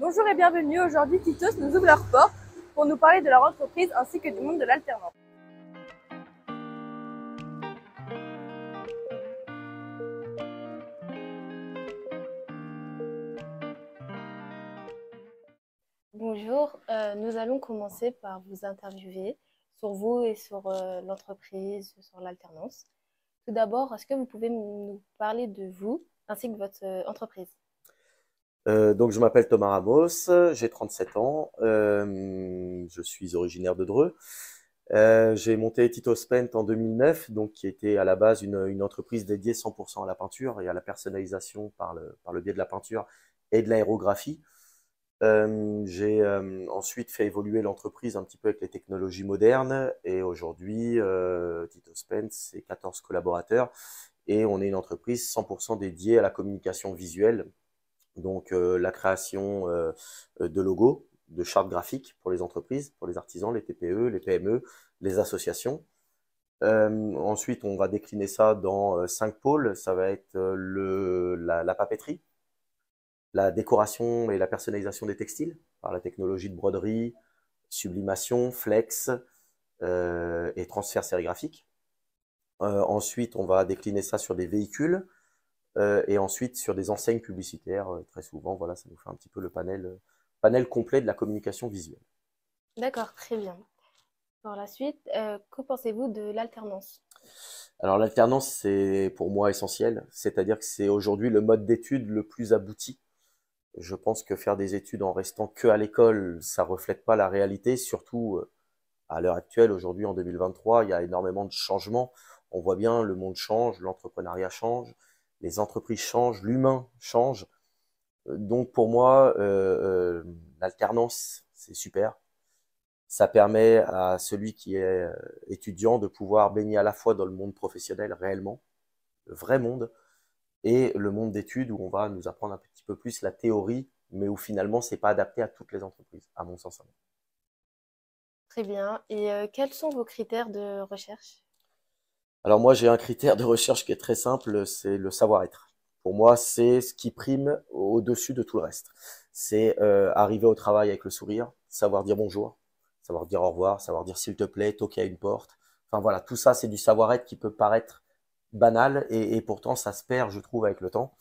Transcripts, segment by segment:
Bonjour et bienvenue. Aujourd'hui, Titos nous ouvre leur porte pour nous parler de leur entreprise ainsi que du monde de l'alternance. Bonjour, euh, nous allons commencer par vous interviewer sur vous et sur euh, l'entreprise, sur l'alternance. Tout d'abord, est-ce que vous pouvez nous parler de vous ainsi que de votre euh, entreprise euh, donc je m'appelle Thomas Ramos, j'ai 37 ans, euh, je suis originaire de Dreux. Euh, j'ai monté Tito Spent en 2009, donc qui était à la base une, entreprise dédiée 100% à la peinture et à la personnalisation par le, par le biais de la peinture et de l'aérographie. j'ai ensuite fait évoluer l'entreprise un petit peu avec les technologies modernes et aujourd'hui Tito Spent c'est 14 collaborateurs et on est une entreprise 100% dédiée à la communication visuelle donc euh, la création euh, euh, de logos, de chartes graphiques pour les entreprises, pour les artisans, les TPE, les PME, les associations. ensuite, on va décliner ça dans cinq pôles. Ça va être la, la, papeterie, la décoration et la personnalisation des textiles par la technologie de broderie, sublimation, flex et transfert sérigraphique. ensuite, on va décliner ça sur des véhicules, euh, et ensuite sur des enseignes publicitaires euh, très souvent. Voilà, ça nous fait un petit peu le panel, euh, panel complet de la communication visuelle. D'accord, très bien. Pour la suite, que pensez-vous de l'alternance Alors l'alternance, c'est pour moi essentiel, c'est-à-dire que c'est aujourd'hui le mode d'étude le plus abouti. Je pense que faire des études en restant que à l'école, ça reflète pas la réalité, surtout à l'heure actuelle, aujourd'hui en 2023, il y a énormément de changements. On voit bien, le monde change, l'entrepreneuriat change, les entreprises changent, l'humain change. Euh, donc pour moi, euh, euh, l'alternance, c'est super. Ça permet à celui qui est étudiant de pouvoir baigner à la fois dans le monde professionnel réellement, le vrai monde, et le monde d'études où on va nous apprendre un petit peu plus la théorie, mais où finalement c'est pas adapté à toutes les entreprises, à mon sens. Très bien. Et quels sont vos critères de recherche alors moi, j'ai un critère de recherche qui est très simple, c'est le savoir-être. Pour moi, c'est ce qui prime au-dessus de tout le reste. C'est euh, arriver au travail avec le sourire, savoir dire bonjour, savoir dire au revoir, savoir dire s'il te plaît, toquer à une porte. Enfin voilà, tout ça, c'est du savoir-être qui peut paraître banal et, pourtant ça se perd, je trouve, avec le temps.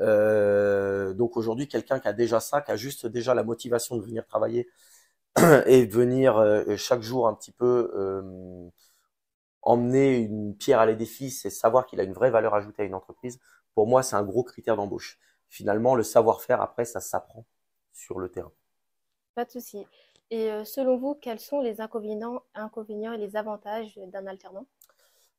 Euh, donc aujourd'hui, quelqu'un qui a déjà ça, qui a juste déjà la motivation de venir travailler et venir euh, chaque jour un petit peu emmener une pierre à l'édifice et savoir qu'il a une vraie valeur ajoutée à une entreprise, pour moi, c'est un gros critère d'embauche. Finalement, le savoir-faire, après, ça s'apprend sur le terrain. Pas de souci. Et euh, selon vous, quels sont les inconvénients, inconvénients et les avantages d'un alternant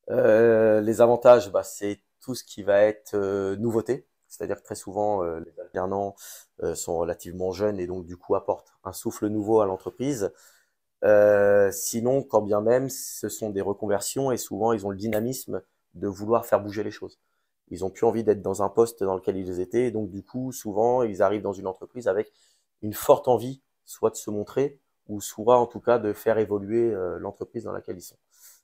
euh, Les avantages, bah, c'est tout ce qui va être euh, nouveauté. C'est-à-dire que très souvent, les alternants sont relativement jeunes et donc du coup apportent un souffle nouveau à l'entreprise. Euh, sinon, quand bien même, ce sont des reconversions et souvent, ils ont le dynamisme de vouloir faire bouger les choses. Ils ont plus envie d'être dans un poste dans lequel ils étaient. donc, du coup, souvent, ils arrivent dans une entreprise avec une forte envie, soit de se montrer, ou soit en tout cas de faire évoluer euh, l'entreprise dans laquelle ils sont.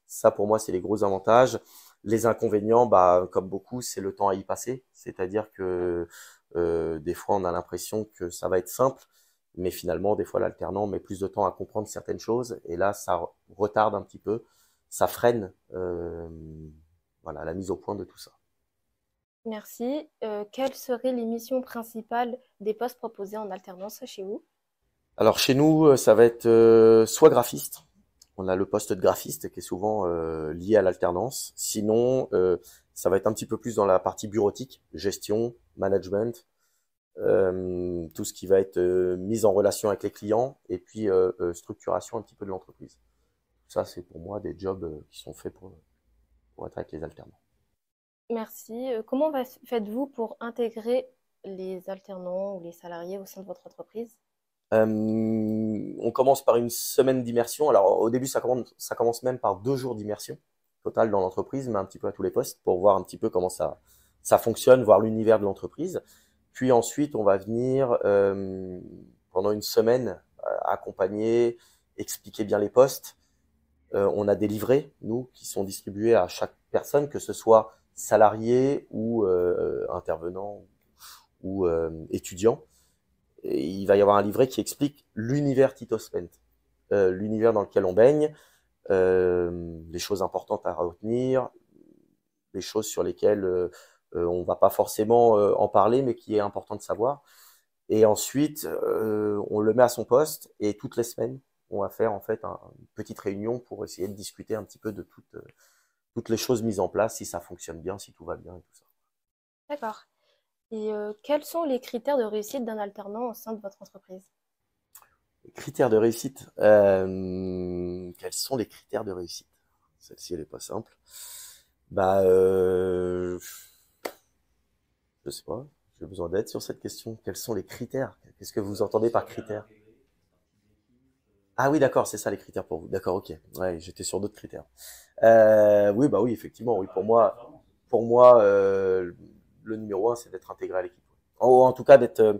Ça, pour moi, c'est les gros avantages. Les inconvénients, bah, comme beaucoup, c'est le temps à y passer. C'est-à-dire que euh, des fois, on a l'impression que ça va être simple, mais finalement, des fois, l'alternant met plus de temps à comprendre certaines choses, et là, ça retarde un petit peu, ça freine euh, voilà, la mise au point de tout ça. Merci. Quelle euh, quelles seraient les missions principales des postes proposés en alternance chez vous Alors, chez nous, euh, ça va être soit graphiste, on a le poste de graphiste qui est souvent lié à l'alternance, sinon, ça va être un petit peu plus dans la partie bureautique, gestion, management, euh, tout ce qui va être euh, mise en relation avec les clients et puis euh, structuration un petit peu de l'entreprise. Ça, c'est pour moi des jobs qui sont faits pour, pour être avec les alternants. Merci. Comment faites-vous pour intégrer les alternants ou les salariés au sein de votre entreprise on commence par une semaine d'immersion. Alors au début, ça commence, ça commence même par deux jours d'immersion totale dans l'entreprise, mais un petit peu à tous les postes pour voir un petit peu comment ça, ça fonctionne, voir l'univers de l'entreprise. Puis ensuite, on va venir euh, pendant une semaine euh, accompagner, expliquer bien les postes. Euh, on a des livrets, nous, qui sont distribués à chaque personne, que ce soit salarié ou euh, intervenant ou euh, étudiant. Et il va y avoir un livret qui explique l'univers Tito Spent, euh, l'univers dans lequel on baigne, les choses importantes à retenir, les choses sur lesquelles euh, on va pas forcément euh, en parler, mais qui est important de savoir. Et ensuite, euh, on le met à son poste et toutes les semaines, on va faire en fait une petite réunion pour essayer de discuter un petit peu de toutes, les choses mises en place, si ça fonctionne bien, si tout va bien et tout ça. D'accord. Et quels sont les critères de réussite d'un alternant au sein de votre entreprise Les critères de réussite Quels sont les critères de réussite Celle-ci, elle n'est pas simple. Bah, euh, je sais pas, j'ai besoin d'être sur cette question. Quels sont les critères Qu'est-ce que vous entendez par critères Ah oui, d'accord, c'est ça les critères pour vous. D'accord, ok. j'étais sur d'autres critères. Euh, oui, bah oui, effectivement, oui, pour moi, pour moi, euh, le numéro un, c'est d'être intégré à l'équipe. En, en tout cas, d'être euh,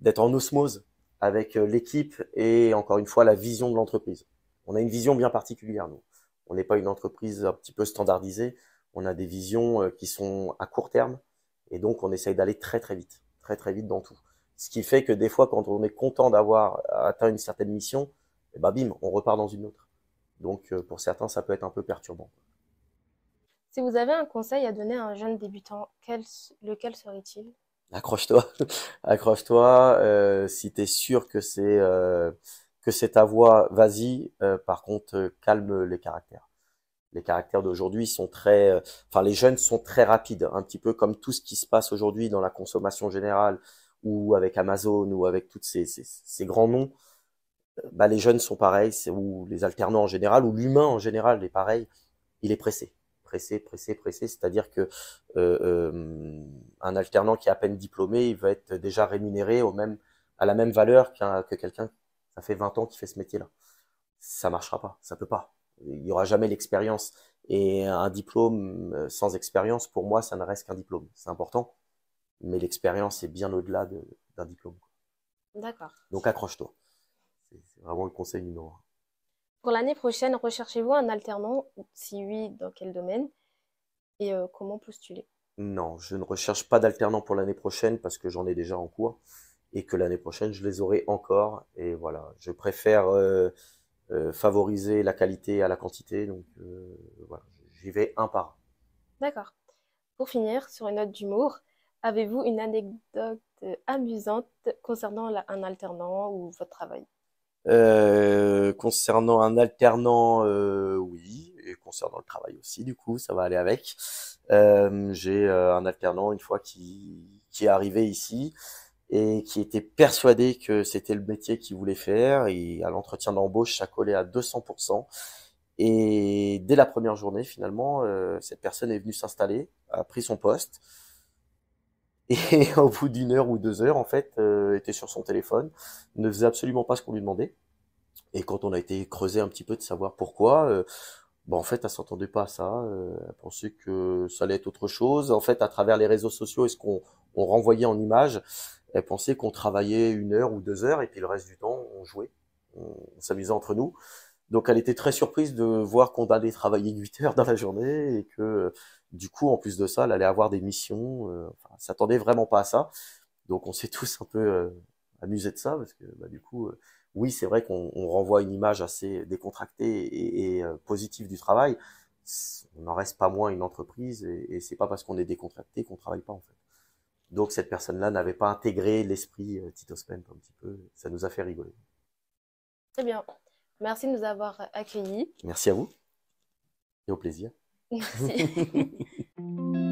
d'être en osmose avec l'équipe et encore une fois la vision de l'entreprise. On a une vision bien particulière, nous. On n'est pas une entreprise un petit peu standardisée. On a des visions qui sont à court terme, et donc, on essaye d'aller très, très vite, très, très vite dans tout. Ce qui fait que des fois, quand on est content d'avoir atteint une certaine mission, et eh ben, bim, on repart dans une autre. Donc, euh, pour certains, ça peut être un peu perturbant. Si vous avez un conseil à donner à un jeune débutant, lequel serait-il Accroche-toi, accroche-toi. Euh, si tu es sûr que c'est euh, que c'est ta voix, vas-y. par contre, calme les caractères les caractères d'aujourd'hui sont très, euh, enfin les jeunes sont très rapides, un petit peu comme tout ce qui se passe aujourd'hui dans la consommation générale ou avec Amazon ou avec toutes ces, ces, grands noms. Euh, bah, les jeunes sont pareils, ou les alternants en général, ou l'humain en général est pareil. Il est pressé, pressé, pressé, pressé. C'est-à-dire que euh, un alternant qui est à peine diplômé, il va être déjà rémunéré au même, à la même valeur que quelqu'un. Ça fait 20 ans qui fait ce métier-là. Ça marchera pas, ça peut pas il n'y aura jamais l'expérience. Et un diplôme euh, sans expérience, pour moi, ça ne reste qu'un diplôme. C'est important, mais l'expérience est bien au-delà d'un diplôme. D'accord. Donc accroche-toi. C'est vraiment le conseil numéro un. Pour l'année prochaine, recherchez-vous un alternant Si oui, dans quel domaine Et euh, comment postuler Non, je ne recherche pas d'alternant pour l'année prochaine parce que j'en ai déjà en cours et que l'année prochaine, je les aurai encore. Et voilà, je préfère... Euh, euh, favoriser la qualité à la quantité. Donc euh, voilà, j'y vais un par un. D'accord. Pour finir, sur une note d'humour, avez-vous une anecdote amusante concernant un alternant ou votre travail euh, concernant un alternant, oui, et concernant le travail aussi, du coup, ça va aller avec. J'ai un alternant une fois qui, qui est arrivé ici, et qui était persuadé que c'était le métier qu'il voulait faire. Et à l'entretien d'embauche, ça collait à 200%. Et dès la première journée, finalement, euh, cette personne est venue s'installer, a pris son poste. Et au bout d'une heure ou deux heures, en fait, euh, était sur son téléphone, ne faisait absolument pas ce qu'on lui demandait. Et quand on a été creusé un petit peu de savoir pourquoi, euh, Bon, bah, en fait, elle s'entendait pas à ça. Euh, elle pensait que ça allait être autre chose. En fait, à travers les réseaux sociaux et ce qu'on on renvoyait en images, elle pensait qu'on travaillait une heure ou deux heures et puis le reste du temps, on jouait, on, s'amusait entre nous. Donc, elle était très surprise de voir qu'on allait travailler 8 heures dans la journée et que, du coup, en plus de ça, elle allait avoir des missions. Euh, enfin, elle s'attendait vraiment pas à ça. Donc, on s'est tous un peu euh, amusé de ça parce que bah, du coup, euh, oui, c'est vrai qu'on renvoie une image assez décontractée et, euh, positive du travail. On n'en reste pas moins une entreprise et, c'est pas parce qu'on est décontracté qu'on travaille pas en fait. Donc cette personne-là n'avait pas intégré l'esprit euh, Tito Spent un petit peu. Ça nous a fait rigoler. Très bien. Merci de nous avoir accueillis. Merci à vous. Et au plaisir. Merci.